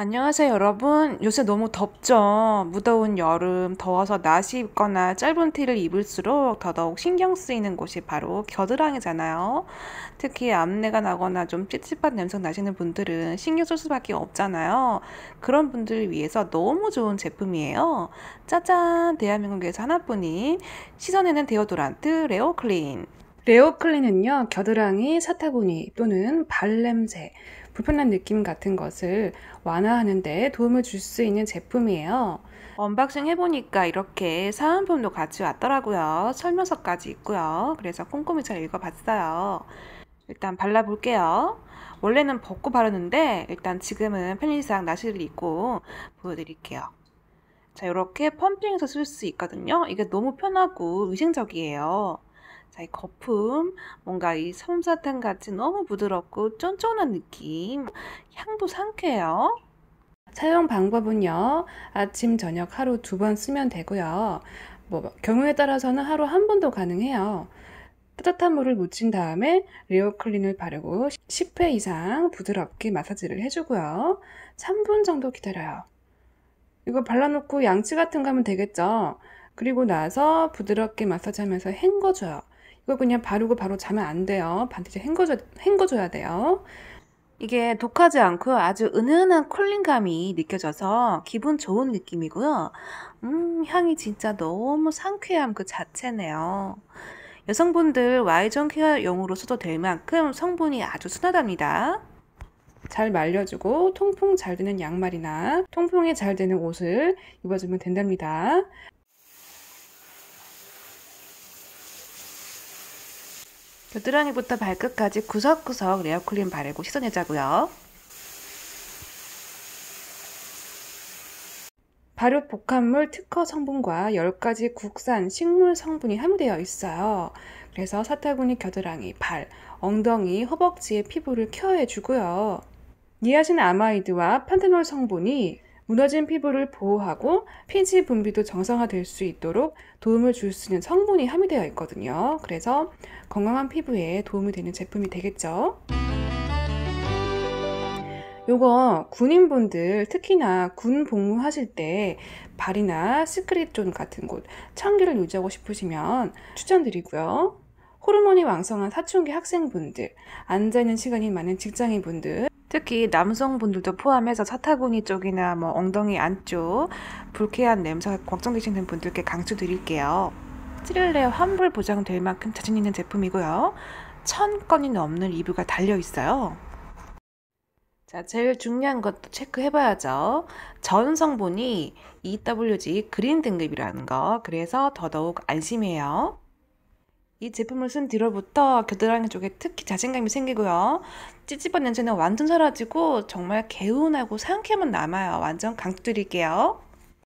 안녕하세요 여러분 요새 너무 덥죠 무더운 여름 더워서 낯이 입거나 짧은 티를 입을수록 더더욱 신경 쓰이는 곳이 바로 겨드랑이잖아요 특히 암내가 나거나 좀 찝찝한 냄새 나시는 분들은 신경 쓸 수밖에 없잖아요 그런 분들을 위해서 너무 좋은 제품이에요 짜잔 대한민국에서 하나뿐인 씻어내는 데오도란트 레오클린 레오클린은요 겨드랑이, 사타구니 또는 발냄새 불편한 느낌 같은 것을 완화하는 데 도움을 줄 수 있는 제품이에요. 언박싱 해보니까 이렇게 사은품도 같이 왔더라고요. 설명서까지 있고요. 그래서 꼼꼼히 잘 읽어봤어요. 일단 발라볼게요. 원래는 벗고 바르는데 일단 지금은 편의상 나시를 입고 보여드릴게요. 자 이렇게 펌핑해서 쓸 수 있거든요. 이게 너무 편하고 위생적이에요. 자, 이 거품, 뭔가 이 섬사탕 같이 너무 부드럽고 쫀쫀한 느낌, 향도 상쾌해요. 사용 방법은요, 아침, 저녁 하루 두 번 쓰면 되고요. 뭐, 경우에 따라서는 하루 한 번도 가능해요. 따뜻한 물을 묻힌 다음에 리오클린을 바르고 10회 이상 부드럽게 마사지를 해주고요. 3분 정도 기다려요. 이거 발라놓고 양치 같은 거 하면 되겠죠? 그리고 나서 부드럽게 마사지하면서 헹궈줘요. 그걸 그냥 바르고 바로 자면 안 돼요. 반드시 헹궈줘, 헹궈줘야 돼요. 이게 독하지 않고 아주 은은한 쿨링감이 느껴져서 기분 좋은 느낌이고요. 음, 향이 진짜 너무 상쾌함 그 자체네요. 여성분들 와이존 케어용으로 써도 될 만큼 성분이 아주 순하답니다. 잘 말려주고 통풍 잘 되는 양말이나 통풍이 잘 되는 옷을 입어주면 된답니다. 겨드랑이부터 발끝까지 구석구석 레어클린 바르고 씻어내자고요. 발효 복합물 특허 성분과 10가지 국산 식물 성분이 함유되어 있어요. 그래서 사타구니 겨드랑이, 발, 엉덩이, 허벅지의 피부를 케어해주고요. 니아신 아마이드와 판테놀 성분이 무너진 피부를 보호하고 피지 분비도 정상화될 수 있도록 도움을 줄 수 있는 성분이 함유되어 있거든요. 그래서 건강한 피부에 도움이 되는 제품이 되겠죠. 요거 군인분들 특히나 군 복무하실 때 발이나 시크릿존 같은 곳 청기를 유지하고 싶으시면 추천드리고요. 호르몬이 왕성한 사춘기 학생분들, 앉아있는 시간이 많은 직장인분들, 특히 남성분들도 포함해서 사타구니 쪽이나 뭐 엉덩이 안쪽 불쾌한 냄새가 걱정되시는 분들께 강추드릴게요. 찌를레 환불 보장될 만큼 자신 있는 제품이고요. 천 건이 넘는 리뷰가 달려 있어요. 자, 제일 중요한 것도 체크해봐야죠. 전 성분이 EWG 그린 등급이라는 거. 그래서 더더욱 안심해요. 이 제품을 쓴 뒤로부터 겨드랑이 쪽에 특히 자신감이 생기고요. 찝찝한 냄새는 완전 사라지고 정말 개운하고 상쾌함은 남아요. 완전 강추드릴게요.